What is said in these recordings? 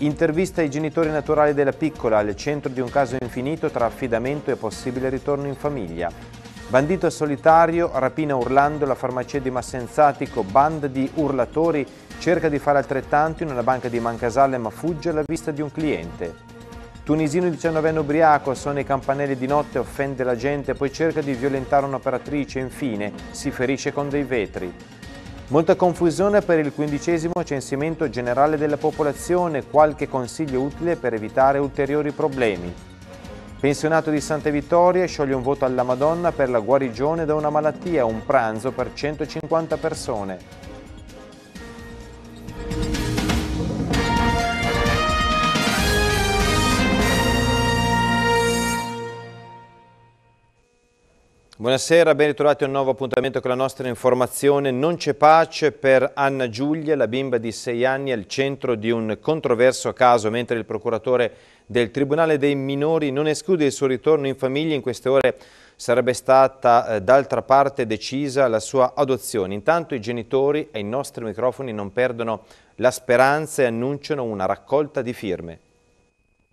Intervista ai genitori naturali della piccola, al centro di un caso infinito tra affidamento e possibile ritorno in famiglia. Bandito solitario, rapina urlando la farmacia di Massenzatico, banda di urlatori, cerca di fare altrettanto in una banca di Mancasalle ma fugge alla vista di un cliente. Tunisino 19enne ubriaco suona i campanelli di notte, offende la gente, poi cerca di violentare un'operatrice, e infine si ferisce con dei vetri. Molta confusione per il quindicesimo censimento generale della popolazione, qualche consiglio utile per evitare ulteriori problemi. Pensionato di Santa Vittoria scioglie un voto alla Madonna per la guarigione da una malattia, un pranzo per 150 persone. Buonasera, ben ritrovati a un nuovo appuntamento con la nostra informazione. Non c'è pace per Anna Giulia, la bimba di sei anni al centro di un controverso caso, mentre il procuratore del Tribunale dei Minori non esclude il suo ritorno in famiglia. In queste ore sarebbe stata eh, d'altra parte decisa la sua adozione. Intanto i genitori e i nostri microfoni non perdono la speranza e annunciano una raccolta di firme.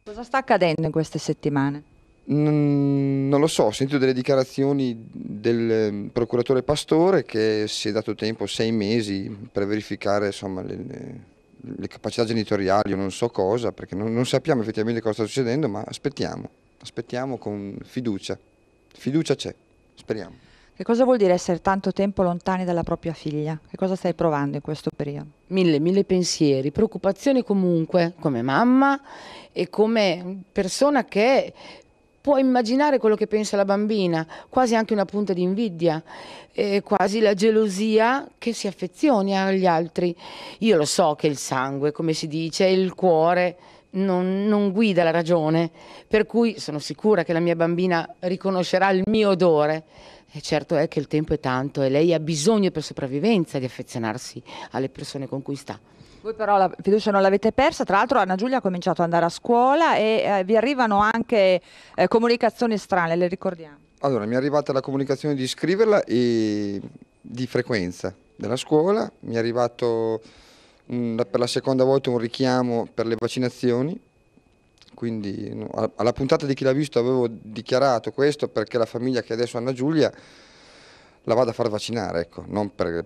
Cosa sta accadendo in queste settimane? non lo so, ho sentito delle dichiarazioni del ehm, procuratore Pastore che si è dato tempo, sei mesi, per verificare insomma, le, le, capacità genitoriali o non so cosa, perché non, non, sappiamo effettivamente cosa sta succedendo, ma aspettiamo, aspettiamo con fiducia. Fiducia c'è, speriamo. Che cosa vuol dire essere tanto tempo lontani dalla propria figlia? Che cosa stai provando in questo periodo? Mille, mille pensieri, preoccupazioni comunque, come mamma e come persona che può immaginare quello che pensa la bambina, quasi anche una punta di invidia, eh, quasi la gelosia che si affezioni agli altri. Io lo so che il sangue, come si dice, il cuore non, non, guida la ragione, per cui sono sicura che la mia bambina riconoscerà il mio odore. E certo è che il tempo è tanto e lei ha bisogno per sopravvivenza di affezionarsi alle persone con cui sta. Voi però la fiducia non l'avete persa, tra l'altro Anna Giulia ha cominciato ad andare a scuola e eh, vi arrivano anche eh, comunicazioni strane, le ricordiamo? Allora, mi è arrivata la comunicazione di iscriverla e di frequenza della scuola, mi è arrivato mh, mm, per la seconda volta un richiamo per le vaccinazioni, quindi no, alla puntata di chi l'ha visto avevo dichiarato questo perché la famiglia che adesso Anna Giulia la vada a far vaccinare, ecco, non per,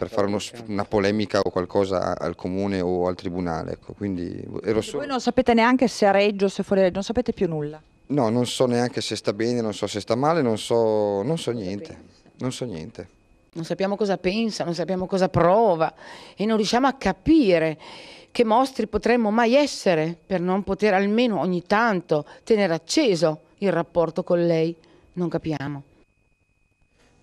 per fare uno, una polemica o qualcosa al comune o al tribunale. Ecco. Quindi ero solo... Voi non sapete neanche se a Reggio, se fuori Reggio, non sapete più nulla? No, non so neanche se sta bene, non so se sta male, non so, non so niente. Non so niente. Non sappiamo cosa pensa, non sappiamo cosa prova e non riusciamo a capire che mostri potremmo mai essere per non poter almeno ogni tanto tenere acceso il rapporto con lei. Non capiamo.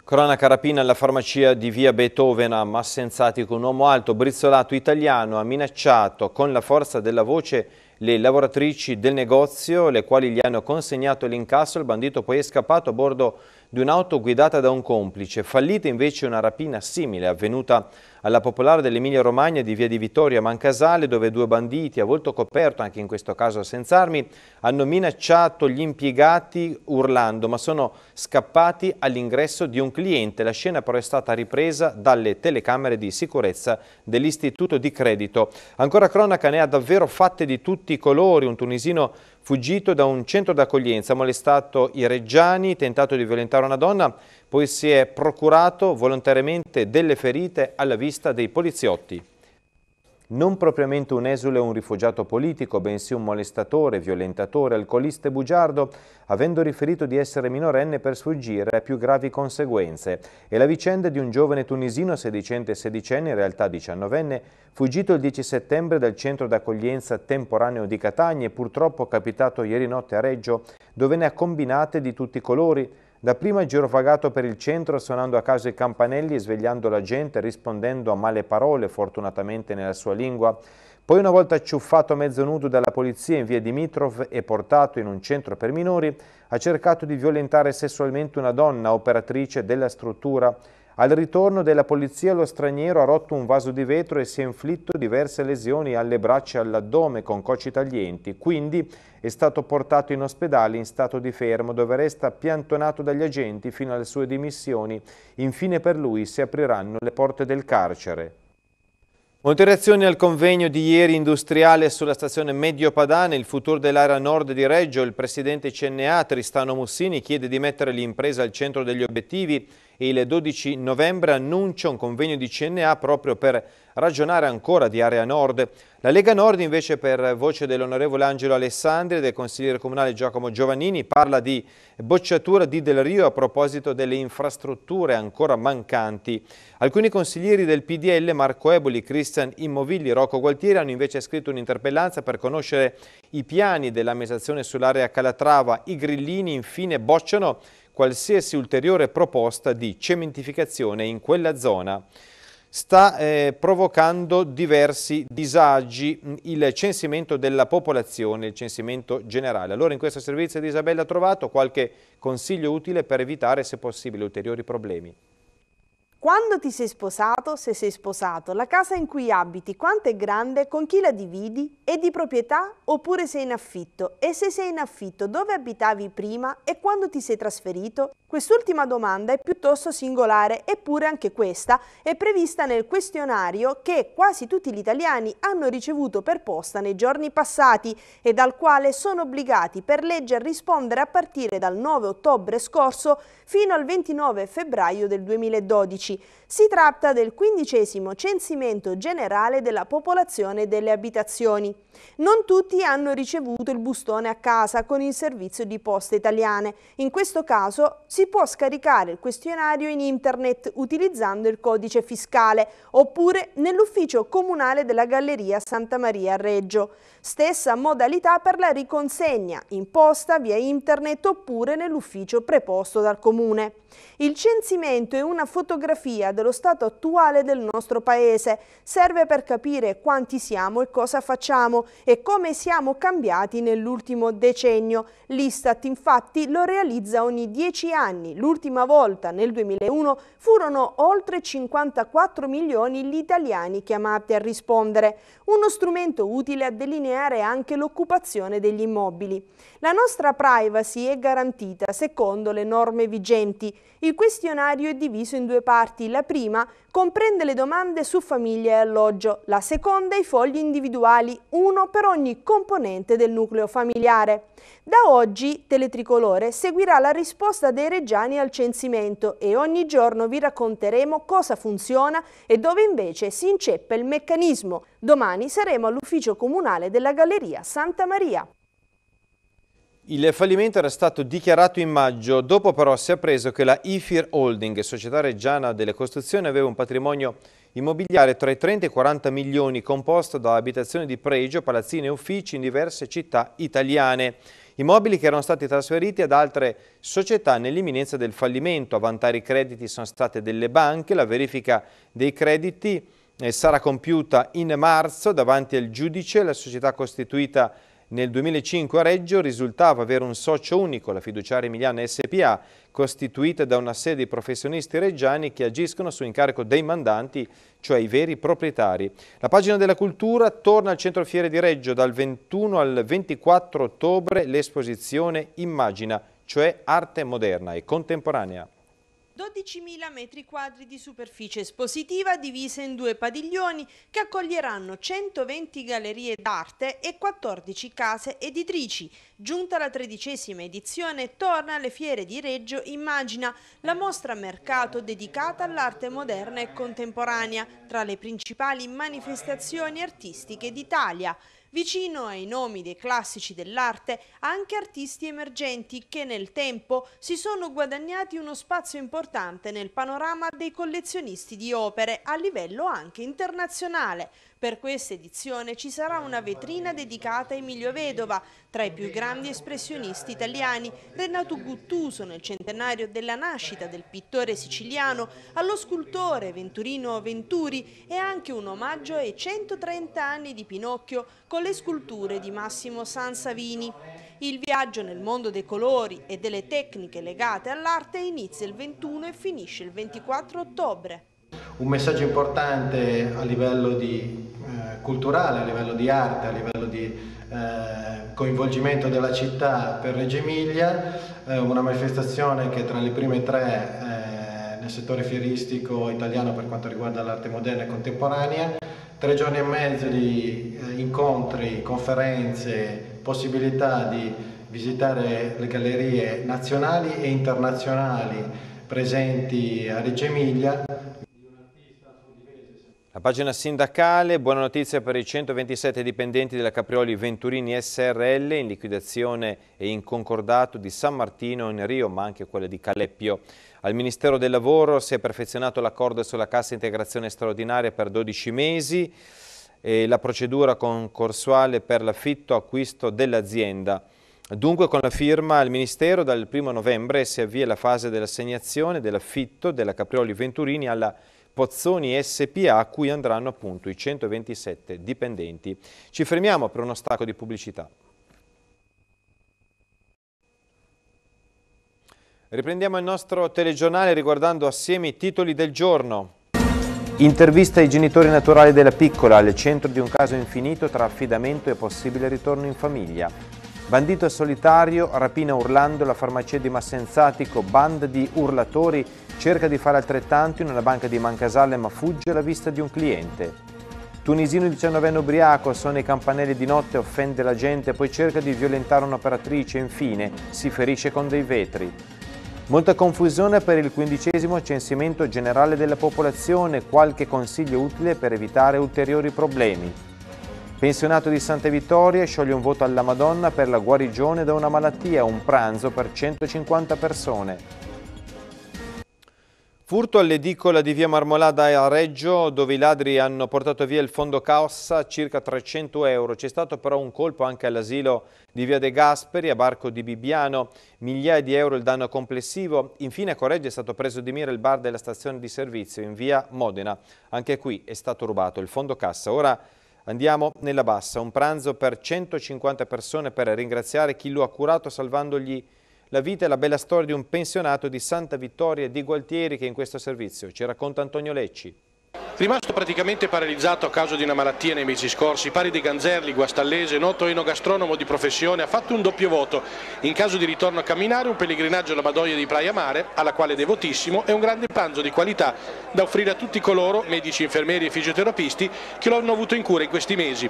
Cronaca rapina alla farmacia di via Beethoven a Massenzatico. Un uomo alto, brizzolato italiano ha minacciato con la forza della voce le lavoratrici del negozio, le quali gli hanno consegnato l'incasso. Il bandito poi è scappato a bordo di un'auto guidata da un complice, fallita invece una rapina simile avvenuta alla popolare dell'Emilia Romagna di via di Vittoria Mancasale dove due banditi a volto coperto, anche in questo caso senza armi, hanno minacciato gli impiegati urlando ma sono scappati all'ingresso di un cliente. La scena però è stata ripresa dalle telecamere di sicurezza dell'istituto di credito. Ancora cronaca ne ha davvero fatte di tutti i colori, un tunisino fuggito da un centro d'accoglienza, ha molestato i reggiani, tentato di violentare una donna, poi si è procurato volontariamente delle ferite alla vista dei poliziotti. Non propriamente un esule o un rifugiato politico, bensì un molestatore, violentatore, alcolista e bugiardo, avendo riferito di essere minorenne per sfuggire a più gravi conseguenze. E la vicenda di un giovane tunisino sedicente e sedicenne, in realtà diciannovenne, fuggito il 10 settembre dal centro d'accoglienza temporaneo di Catania e purtroppo capitato ieri notte a Reggio, dove ne ha combinate di tutti i colori, Dapprima girofagato per il centro suonando a caso i campanelli e svegliando la gente rispondendo a male parole fortunatamente nella sua lingua. Poi una volta acciuffato mezzo nudo dalla polizia in via Dimitrov e portato in un centro per minori, ha cercato di violentare sessualmente una donna operatrice della struttura al ritorno della polizia lo straniero ha rotto un vaso di vetro e si è inflitto diverse lesioni alle braccia e all'addome con cocci taglienti, quindi è stato portato in ospedale in stato di fermo dove resta piantonato dagli agenti fino alle sue dimissioni. Infine per lui si apriranno le porte del carcere. Molte reazioni al convegno di ieri industriale sulla stazione Medio Padana, il futuro dell'area nord di Reggio, il presidente CNA Tristano Mussini chiede di mettere l'impresa al centro degli obiettivi il 12 novembre annuncia un convegno di CNA proprio per ragionare ancora di area nord. La Lega Nord invece per voce dell'onorevole Angelo Alessandri e del consigliere comunale Giacomo Giovannini parla di bocciatura di Del Rio a proposito delle infrastrutture ancora mancanti. Alcuni consiglieri del PDL, Marco Eboli, Cristian Immovilli, Rocco Gualtieri hanno invece scritto un'interpellanza per conoscere i piani dell'amministrazione sull'area Calatrava. I grillini infine bocciano qualsiasi ulteriore proposta di cementificazione in quella zona. Sta eh, provocando diversi disagi mm, il censimento della popolazione, il censimento generale. Allora in questo servizio di Isabella ha trovato qualche consiglio utile per evitare, se possibile, ulteriori problemi. Quando ti sei sposato, se sei sposato, la casa in cui abiti, quanto è grande, con chi la dividi, è di proprietà oppure sei in affitto e se sei in affitto dove abitavi prima e quando ti sei trasferito Quest'ultima domanda è piuttosto singolare, eppure anche questa è prevista nel questionario che quasi tutti gli italiani hanno ricevuto per posta nei giorni passati e dal quale sono obbligati per legge a rispondere a partire dal 9 ottobre scorso fino al 29 febbraio del 2012. Si tratta del quindicesimo censimento generale della popolazione delle abitazioni. Non tutti hanno ricevuto il bustone a casa con il servizio di poste italiane. In questo caso si si può scaricare il questionario in internet utilizzando il codice fiscale oppure nell'ufficio comunale della Galleria Santa Maria Reggio. Stessa modalità per la riconsegna, imposta via internet oppure nell'ufficio preposto dal comune. Il censimento è una fotografia dello stato attuale del nostro paese, serve per capire quanti siamo e cosa facciamo e come siamo cambiati nell'ultimo decennio. L'Istat infatti lo realizza ogni 10 anni anni, l'ultima volta nel 2001, furono oltre 54 milioni gli italiani chiamati a rispondere, uno strumento utile a delineare anche l'occupazione degli immobili. La nostra privacy è garantita secondo le norme vigenti il questionario è diviso in due parti. La prima comprende le domande su famiglia e alloggio, la seconda i fogli individuali, uno per ogni componente del nucleo familiare. Da oggi Teletricolore seguirà la risposta dei reggiani al censimento e ogni giorno vi racconteremo cosa funziona e dove invece si inceppa il meccanismo. Domani saremo all'ufficio comunale della Galleria Santa Maria. Il fallimento era stato dichiarato in maggio, dopo però si è appreso che la IFIR Holding, società reggiana delle costruzioni, aveva un patrimonio immobiliare tra i 30 e i 40 milioni composto da abitazioni di pregio, palazzine e uffici in diverse città italiane. Immobili che erano stati trasferiti ad altre società nell'imminenza del fallimento. A vantare i crediti sono state delle banche, la verifica dei crediti eh, sarà compiuta in marzo davanti al giudice, la società costituita nel 2005 a Reggio risultava avere un socio unico, la fiduciaria Emiliana SPA, costituita da una serie di professionisti reggiani che agiscono su incarico dei mandanti, cioè i veri proprietari. La pagina della cultura torna al centro fiere di Reggio dal 21 al 24 ottobre l'esposizione Immagina, cioè arte moderna e contemporanea. 12.000 metri quadri di superficie espositiva divisa in due padiglioni che accoglieranno 120 gallerie d'arte e 14 case editrici. Giunta la tredicesima edizione, torna alle fiere di Reggio Immagina, la mostra mercato dedicata all'arte moderna e contemporanea, tra le principali manifestazioni artistiche d'Italia. Vicino ai nomi dei classici dell'arte, anche artisti emergenti che nel tempo si sono guadagnati uno spazio importante nel panorama dei collezionisti di opere a livello anche internazionale. Per questa edizione ci sarà una vetrina dedicata a Emilio Vedova, tra i più grandi espressionisti italiani, Renato Guttuso nel centenario della nascita del pittore siciliano, allo scultore Venturino Venturi e anche un omaggio ai 130 anni di Pinocchio con le sculture di Massimo Sansavini. Il viaggio nel mondo dei colori e delle tecniche legate all'arte inizia il 21 e finisce il 24 ottobre. Un messaggio importante a livello di, eh, culturale, a livello di arte, a livello di eh, coinvolgimento della città per Reggio Emilia, eh, una manifestazione che tra le prime tre eh, nel settore fieristico italiano per quanto riguarda l'arte moderna e contemporanea tre giorni e mezzo di eh, incontri, conferenze, possibilità di visitare le gallerie nazionali e internazionali presenti a Reggio Emilia. La pagina sindacale, buona notizia per i 127 dipendenti della Caprioli Venturini SRL in liquidazione e in concordato di San Martino in Rio, ma anche quella di Caleppio. Al Ministero del Lavoro si è perfezionato l'accordo sulla cassa integrazione straordinaria per 12 mesi e la procedura concorsuale per l'affitto acquisto dell'azienda. Dunque con la firma al Ministero dal 1 novembre si avvia la fase dell'assegnazione dell'affitto della Caprioli Venturini alla Pozzoni SPA a cui andranno appunto i 127 dipendenti. Ci fermiamo per uno stacco di pubblicità. Riprendiamo il nostro telegiornale riguardando assieme i titoli del giorno. Intervista ai genitori naturali della piccola, al centro di un caso infinito tra affidamento e possibile ritorno in famiglia. Bandito solitario, rapina urlando la farmacia di Massenzatico, band di urlatori, cerca di fare altrettanto in una banca di Mancasalle ma fugge alla vista di un cliente. Tunisino 19enne ubriaco, suona i campanelli di notte, offende la gente, poi cerca di violentare un'operatrice, e infine si ferisce con dei vetri. Molta confusione per il quindicesimo censimento generale della popolazione, qualche consiglio utile per evitare ulteriori problemi. Pensionato di Santa Vittoria scioglie un voto alla Madonna per la guarigione da una malattia, un pranzo per 150 persone. Furto all'edicola di via Marmolada a Reggio, dove i ladri hanno portato via il fondo cassa, circa 300 euro. C'è stato però un colpo anche all'asilo di via De Gasperi, a Barco di Bibbiano, migliaia di euro il danno complessivo. Infine a Correggio è stato preso di mira il bar della stazione di servizio in via Modena. Anche qui è stato rubato il fondo cassa. Ora andiamo nella bassa, un pranzo per 150 persone per ringraziare chi lo ha curato salvandogli il la vita e la bella storia di un pensionato di Santa Vittoria di Gualtieri che è in questo servizio. Ci racconta Antonio Lecci. Rimasto praticamente paralizzato a causa di una malattia nei mesi scorsi, Pari De Ganzerli, guastallese, noto enogastronomo di professione, ha fatto un doppio voto. In caso di ritorno a camminare, un pellegrinaggio alla Badoia di Praia Mare, alla quale è devotissimo, e un grande pranzo di qualità da offrire a tutti coloro, medici, infermieri e fisioterapisti, che lo hanno avuto in cura in questi mesi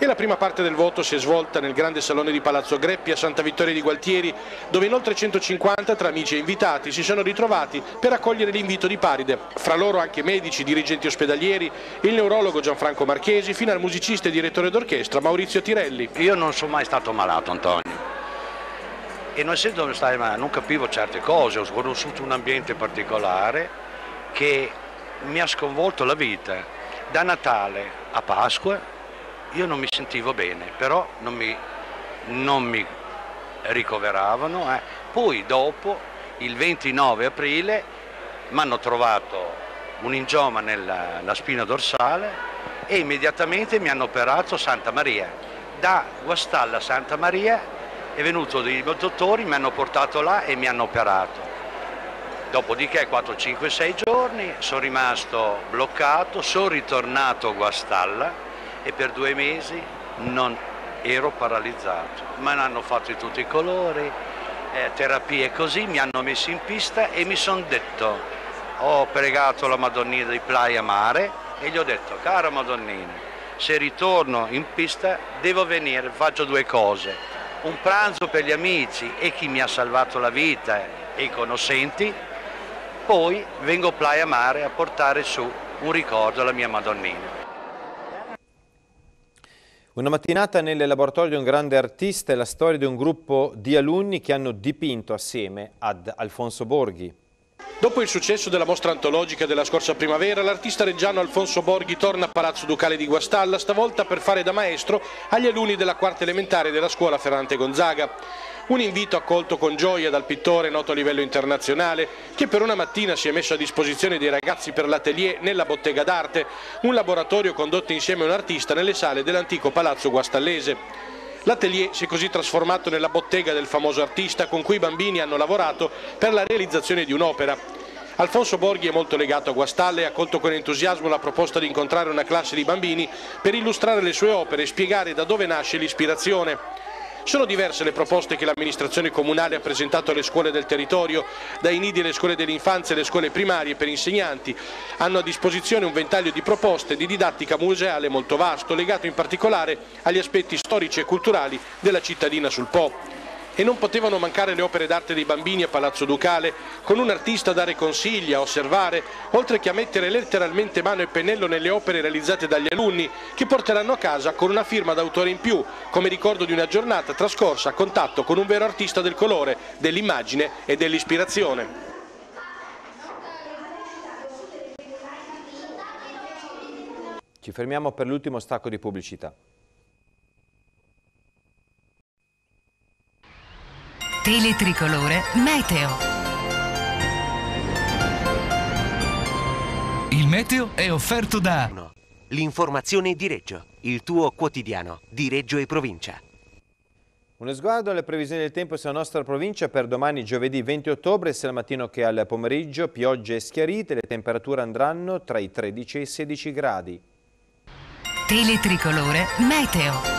e la prima parte del voto si è svolta nel grande salone di Palazzo Greppi a Santa Vittoria di Gualtieri, dove in oltre 150 tra amici e invitati si sono ritrovati per accogliere l'invito di Paride, fra loro anche medici, dirigenti ospedalieri, il neurologo Gianfranco Marchesi, fino al musicista e direttore d'orchestra Maurizio Tirelli. Io non sono mai stato malato Antonio e non essendo stato malato non capivo certe cose, ho conosciuto un ambiente particolare che mi ha sconvolto la vita da Natale a Pasqua io non mi sentivo bene, però non mi, non mi ricoveravano. Eh. Poi dopo, il 29 aprile, mi hanno trovato un ingioma nella, spina dorsale e immediatamente mi hanno operato Santa Maria. Da Guastalla a Santa Maria è venuto dei dottori, mi hanno portato là e mi hanno operato. Dopodiché 4, 5, 6 giorni sono rimasto bloccato, sono ritornato a Guastalla e per due mesi non ero paralizzato, Me l'hanno fatto di tutti i colori, eh, terapie così, mi hanno messo in pista e mi sono detto, ho pregato la Madonnina di Playa Mare e gli ho detto, cara Madonnina, se ritorno in pista devo venire, faccio due cose, un pranzo per gli amici e chi mi ha salvato la vita e i conoscenti, poi vengo Playa Mare a portare su un ricordo alla mia Madonnina. Una mattinata nel laboratorio di un grande artista è la storia di un gruppo di alunni che hanno dipinto assieme ad Alfonso Borghi. Dopo il successo della mostra antologica della scorsa primavera, l'artista reggiano Alfonso Borghi torna a Palazzo Ducale di Guastalla, stavolta per fare da maestro agli alunni della quarta elementare della scuola Ferrante Gonzaga. Un invito accolto con gioia dal pittore noto a livello internazionale che per una mattina si è messo a disposizione dei ragazzi per l'atelier nella bottega d'arte, un laboratorio condotto insieme a un artista nelle sale dell'antico palazzo guastallese. L'atelier si è così trasformato nella bottega del famoso artista con cui i bambini hanno lavorato per la realizzazione di un'opera. Alfonso Borghi è molto legato a Guastalle e ha colto con entusiasmo la proposta di incontrare una classe di bambini per illustrare le sue opere e spiegare da dove nasce l'ispirazione. Sono diverse le proposte che l'amministrazione comunale ha presentato alle scuole del territorio, dai nidi alle scuole dell'infanzia e alle scuole primarie per insegnanti. Hanno a disposizione un ventaglio di proposte di didattica museale molto vasto, legato in particolare agli aspetti storici e culturali della cittadina sul Po. E non potevano mancare le opere d'arte dei bambini a Palazzo Ducale, con un artista a dare consigli, a osservare, oltre che a mettere letteralmente mano e pennello nelle opere realizzate dagli alunni, che porteranno a casa con una firma d'autore in più, come ricordo di una giornata trascorsa a contatto con un vero artista del colore, dell'immagine e dell'ispirazione. Ci fermiamo per l'ultimo stacco di pubblicità. Teletricolore Meteo. Il meteo è offerto da... L'informazione di Reggio, il tuo quotidiano di Reggio e provincia. Uno sguardo alle previsioni del tempo sulla nostra provincia per domani giovedì 20 ottobre, sia al mattino che al pomeriggio, piogge e schiarite, le temperature andranno tra i 13 e i 16 gradi. Teletricolore Meteo.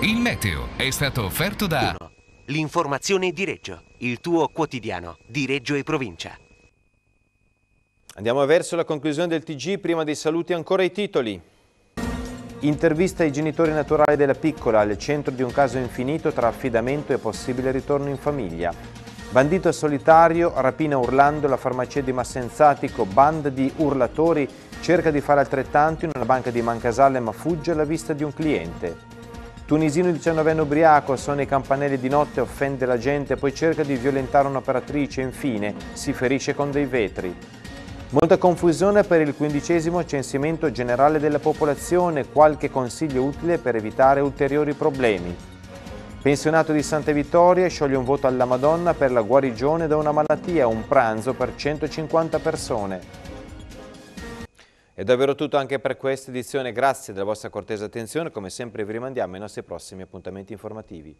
Il meteo è stato offerto da... 1. L'informazione di Reggio, il tuo quotidiano di Reggio e provincia. Andiamo verso la conclusione del TG, prima dei saluti ancora i titoli. Intervista ai genitori naturali della piccola, al centro di un caso infinito tra affidamento e possibile ritorno in famiglia. Bandito solitario, rapina urlando la farmacia di Massenzatico, banda di urlatori, cerca di fare altrettanto in una banca di Mancasalle ma fugge alla vista di un cliente. Tunisino 19 ubriaco suona i campanelli di notte, offende la gente, poi cerca di violentare un'operatrice e infine si ferisce con dei vetri. Molta confusione per il quindicesimo censimento generale della popolazione, qualche consiglio utile per evitare ulteriori problemi. Pensionato di Santa Vittoria scioglie un voto alla Madonna per la guarigione da una malattia, un pranzo per 150 persone. È davvero tutto anche per questa edizione, grazie della vostra cortesa attenzione, come sempre vi rimandiamo ai nostri prossimi appuntamenti informativi.